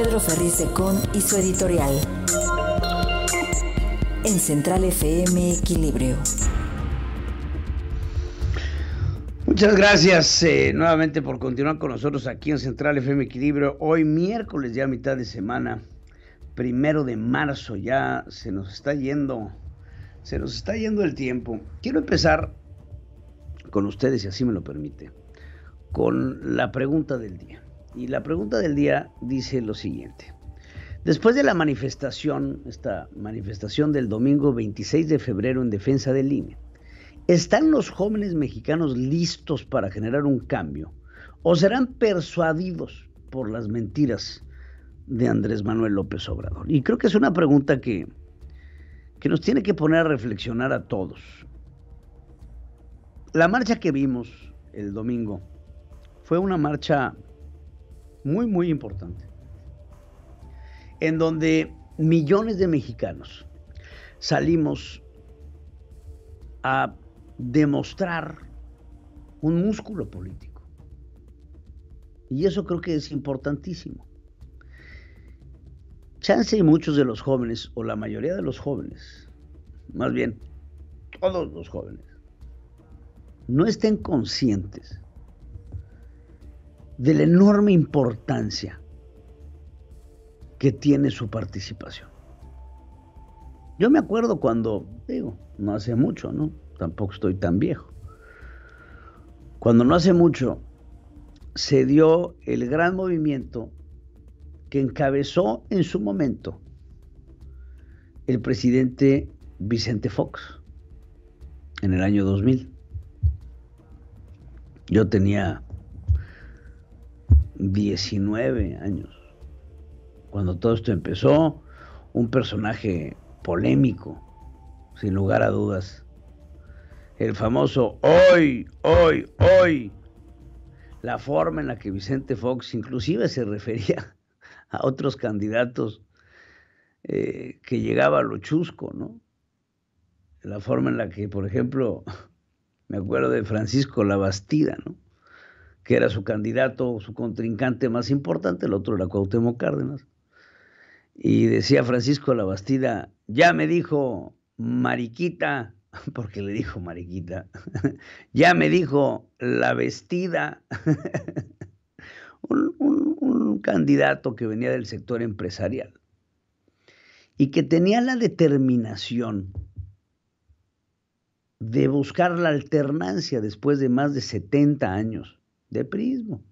Pedro Ferriz de Con y su editorial. En Central FM Equilibrio. Muchas gracias eh, nuevamente por continuar con nosotros aquí en Central FM Equilibrio. Hoy miércoles, ya mitad de semana, primero de marzo, ya se nos está yendo, se nos está yendo el tiempo. Quiero empezar con ustedes, si así me lo permite, con la pregunta del día. Y la pregunta del día dice lo siguiente. Después de la manifestación, esta manifestación del domingo 26 de febrero en defensa del INE, ¿están los jóvenes mexicanos listos para generar un cambio o serán persuadidos por las mentiras de Andrés Manuel López Obrador? Y creo que es una pregunta que, que nos tiene que poner a reflexionar a todos. La marcha que vimos el domingo fue una marcha muy, muy importante, en donde millones de mexicanos salimos a demostrar un músculo político. Y eso creo que es importantísimo. Chance y muchos de los jóvenes, o la mayoría de los jóvenes, más bien todos los jóvenes, no estén conscientes de la enorme importancia que tiene su participación. Yo me acuerdo cuando, digo, no hace mucho, ¿no? Tampoco estoy tan viejo. Cuando no hace mucho se dio el gran movimiento que encabezó en su momento el presidente Vicente Fox en el año 2000. Yo tenía 19 años, cuando todo esto empezó, un personaje polémico, sin lugar a dudas. El famoso hoy, hoy, hoy. La forma en la que Vicente Fox inclusive se refería a otros candidatos eh, que llegaba a lo chusco, ¿no? La forma en la que, por ejemplo, me acuerdo de Francisco Labastida, ¿no? que era su candidato, su contrincante más importante, el otro era Cuauhtémoc Cárdenas. Y decía Francisco la Bastida, ya me dijo Mariquita, porque le dijo Mariquita, ya me dijo la vestida, un candidato que venía del sector empresarial y que tenía la determinación de buscar la alternancia después de más de 70 años de prismo.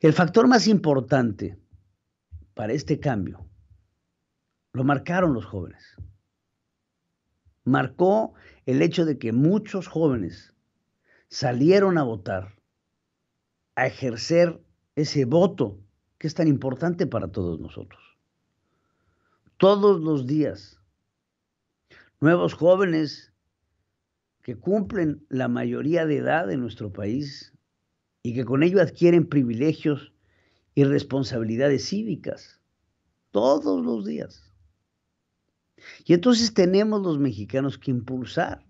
El factor más importante para este cambio lo marcaron los jóvenes. Marcó el hecho de que muchos jóvenes salieron a votar, a ejercer ese voto que es tan importante para todos nosotros. Todos los días, nuevos jóvenes que cumplen la mayoría de edad en nuestro país y que con ello adquieren privilegios y responsabilidades cívicas todos los días. Y entonces tenemos los mexicanos que impulsar,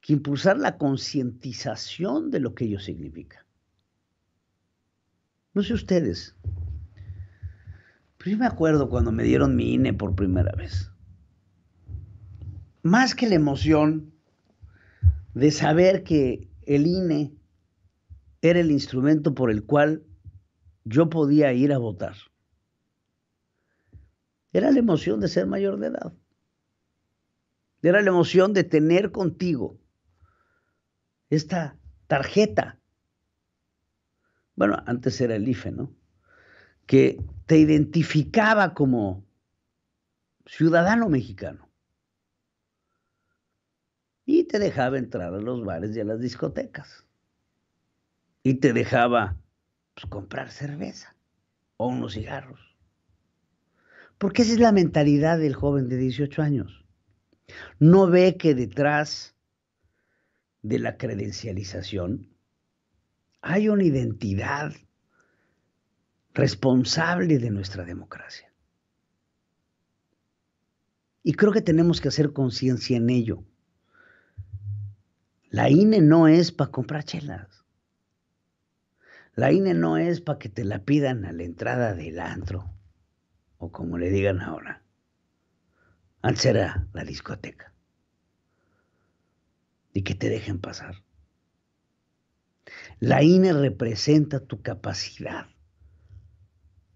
que impulsar la concientización de lo que ello significa. No sé ustedes, pero yo me acuerdo cuando me dieron mi INE por primera vez más que la emoción de saber que el INE era el instrumento por el cual yo podía ir a votar. Era la emoción de ser mayor de edad. Era la emoción de tener contigo esta tarjeta. Bueno, antes era el IFE, ¿no? Que te identificaba como ciudadano mexicano y te dejaba entrar a los bares y a las discotecas. Y te dejaba pues, comprar cerveza o unos cigarros. Porque esa es la mentalidad del joven de 18 años. No ve que detrás de la credencialización hay una identidad responsable de nuestra democracia. Y creo que tenemos que hacer conciencia en ello. La INE no es para comprar chelas. La INE no es para que te la pidan a la entrada del antro, o como le digan ahora. Antes era la discoteca. Y que te dejen pasar. La INE representa tu capacidad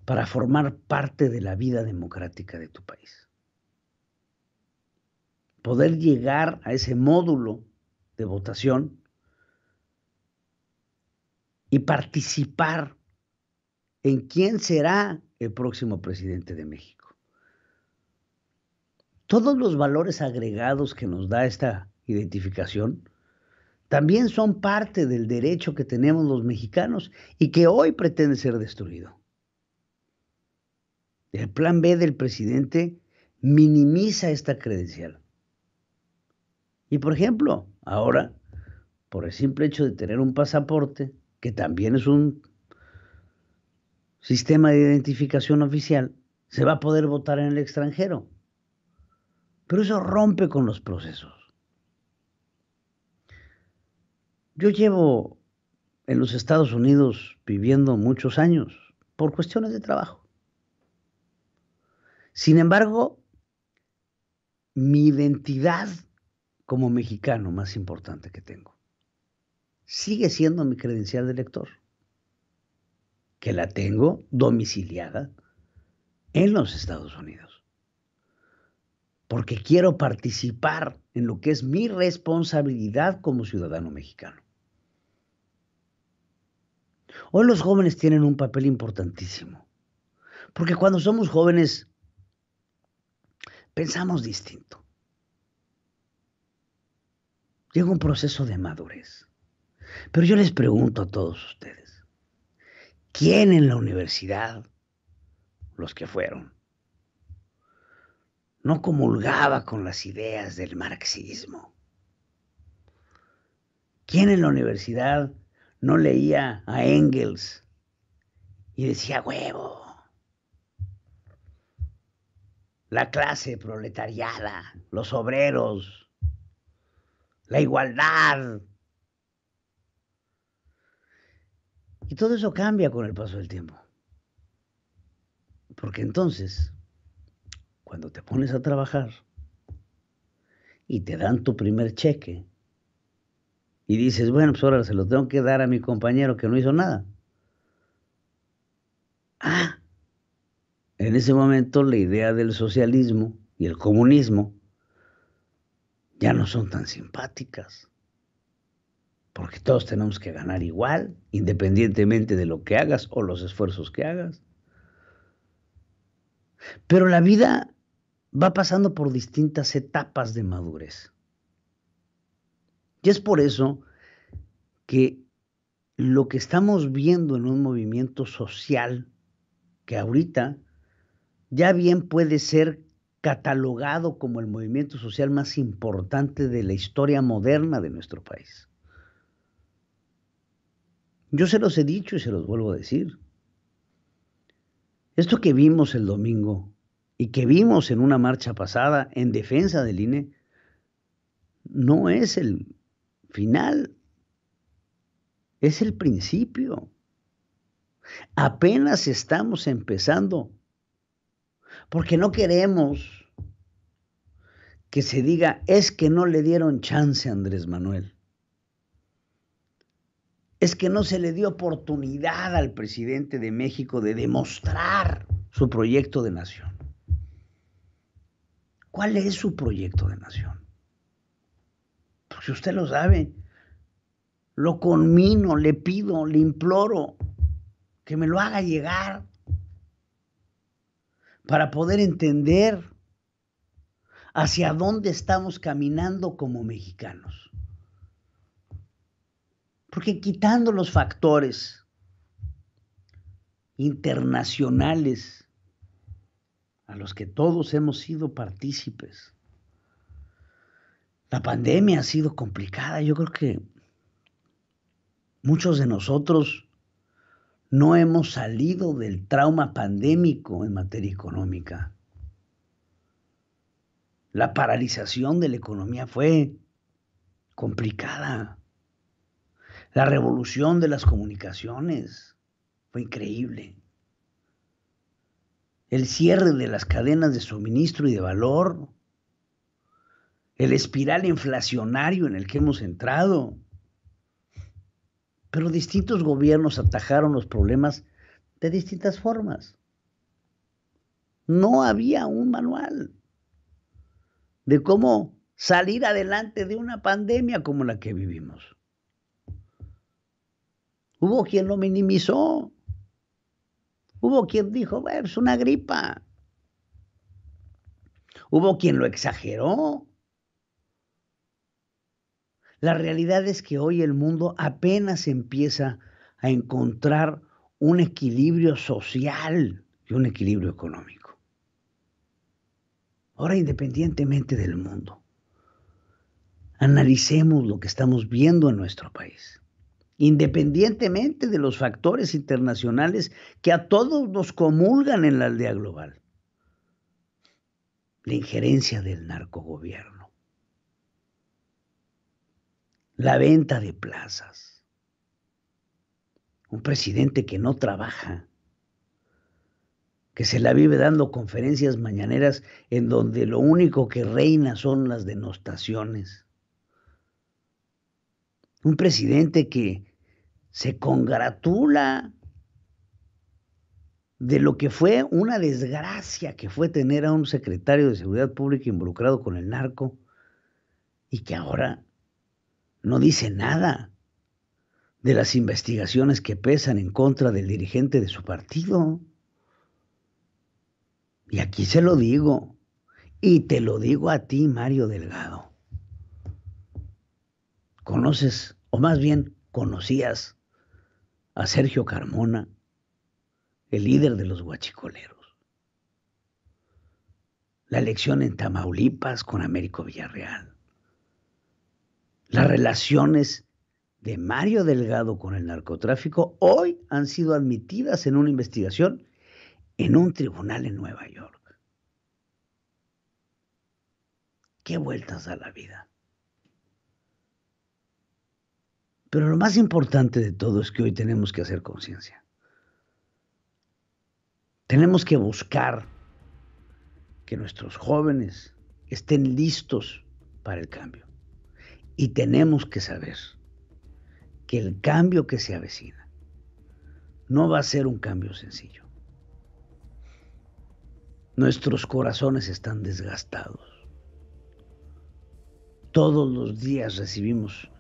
para formar parte de la vida democrática de tu país. Poder llegar a ese módulo de votación y participar en quién será el próximo presidente de México. Todos los valores agregados que nos da esta identificación también son parte del derecho que tenemos los mexicanos y que hoy pretende ser destruido. El plan B del presidente minimiza esta credencial y por ejemplo, ahora, por el simple hecho de tener un pasaporte, que también es un sistema de identificación oficial, se va a poder votar en el extranjero. Pero eso rompe con los procesos. Yo llevo en los Estados Unidos viviendo muchos años por cuestiones de trabajo. Sin embargo, mi identidad como mexicano más importante que tengo. Sigue siendo mi credencial de lector, que la tengo domiciliada en los Estados Unidos, porque quiero participar en lo que es mi responsabilidad como ciudadano mexicano. Hoy los jóvenes tienen un papel importantísimo, porque cuando somos jóvenes pensamos distinto llega un proceso de madurez. Pero yo les pregunto a todos ustedes, ¿quién en la universidad, los que fueron, no comulgaba con las ideas del marxismo? ¿Quién en la universidad no leía a Engels y decía huevo? La clase proletariada, los obreros, la igualdad. Y todo eso cambia con el paso del tiempo. Porque entonces, cuando te pones a trabajar y te dan tu primer cheque y dices, bueno, pues ahora se lo tengo que dar a mi compañero que no hizo nada. Ah, en ese momento la idea del socialismo y el comunismo ya no son tan simpáticas, porque todos tenemos que ganar igual, independientemente de lo que hagas o los esfuerzos que hagas. Pero la vida va pasando por distintas etapas de madurez. Y es por eso que lo que estamos viendo en un movimiento social que ahorita ya bien puede ser catalogado como el movimiento social más importante de la historia moderna de nuestro país. Yo se los he dicho y se los vuelvo a decir. Esto que vimos el domingo y que vimos en una marcha pasada en defensa del INE no es el final, es el principio. Apenas estamos empezando porque no queremos que se diga, es que no le dieron chance a Andrés Manuel. Es que no se le dio oportunidad al presidente de México de demostrar su proyecto de nación. ¿Cuál es su proyecto de nación? Pues si usted lo sabe, lo conmino, le pido, le imploro que me lo haga llegar para poder entender hacia dónde estamos caminando como mexicanos. Porque quitando los factores internacionales a los que todos hemos sido partícipes, la pandemia ha sido complicada. Yo creo que muchos de nosotros no hemos salido del trauma pandémico en materia económica. La paralización de la economía fue complicada. La revolución de las comunicaciones fue increíble. El cierre de las cadenas de suministro y de valor. El espiral inflacionario en el que hemos entrado. Pero distintos gobiernos atajaron los problemas de distintas formas. No había un manual de cómo salir adelante de una pandemia como la que vivimos. Hubo quien lo minimizó. Hubo quien dijo, es una gripa. Hubo quien lo exageró. La realidad es que hoy el mundo apenas empieza a encontrar un equilibrio social y un equilibrio económico. Ahora, independientemente del mundo, analicemos lo que estamos viendo en nuestro país independientemente de los factores internacionales que a todos nos comulgan en la aldea global. La injerencia del narcogobierno la venta de plazas. Un presidente que no trabaja, que se la vive dando conferencias mañaneras en donde lo único que reina son las denostaciones. Un presidente que se congratula de lo que fue una desgracia que fue tener a un secretario de Seguridad Pública involucrado con el narco y que ahora no dice nada de las investigaciones que pesan en contra del dirigente de su partido. Y aquí se lo digo, y te lo digo a ti, Mario Delgado. Conoces, o más bien conocías, a Sergio Carmona, el líder de los guachicoleros. La elección en Tamaulipas con Américo Villarreal las relaciones de Mario Delgado con el narcotráfico hoy han sido admitidas en una investigación en un tribunal en Nueva York. Qué vueltas a la vida. Pero lo más importante de todo es que hoy tenemos que hacer conciencia. Tenemos que buscar que nuestros jóvenes estén listos para el cambio. Y tenemos que saber que el cambio que se avecina no va a ser un cambio sencillo. Nuestros corazones están desgastados. Todos los días recibimos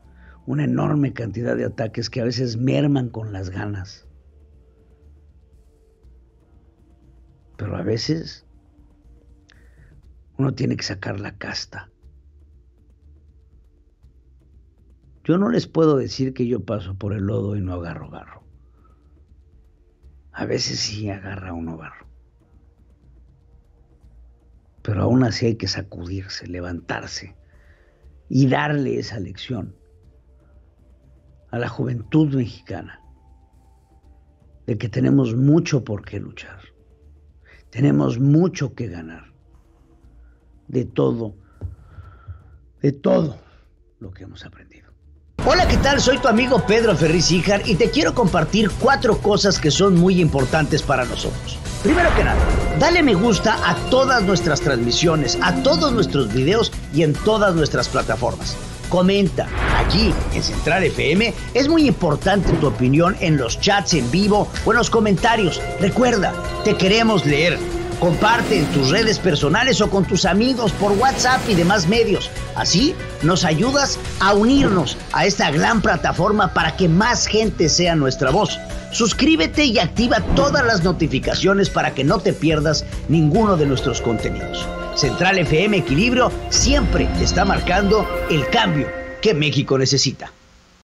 una enorme cantidad de ataques que a veces merman con las ganas. Pero a veces uno tiene que sacar la casta Yo no les puedo decir que yo paso por el lodo y no agarro barro. A veces sí agarra uno barro. Pero aún así hay que sacudirse, levantarse y darle esa lección a la juventud mexicana de que tenemos mucho por qué luchar, tenemos mucho que ganar de todo, de todo lo que hemos aprendido. Hola, ¿qué tal? Soy tu amigo Pedro Ferriz Híjar y te quiero compartir cuatro cosas que son muy importantes para nosotros. Primero que nada, dale me gusta a todas nuestras transmisiones, a todos nuestros videos y en todas nuestras plataformas. Comenta, aquí en Central FM es muy importante tu opinión en los chats en vivo o en los comentarios. Recuerda, te queremos leer. Comparte en tus redes personales o con tus amigos por WhatsApp y demás medios. Así nos ayudas a unirnos a esta gran plataforma para que más gente sea nuestra voz. Suscríbete y activa todas las notificaciones para que no te pierdas ninguno de nuestros contenidos. Central FM Equilibrio siempre está marcando el cambio que México necesita.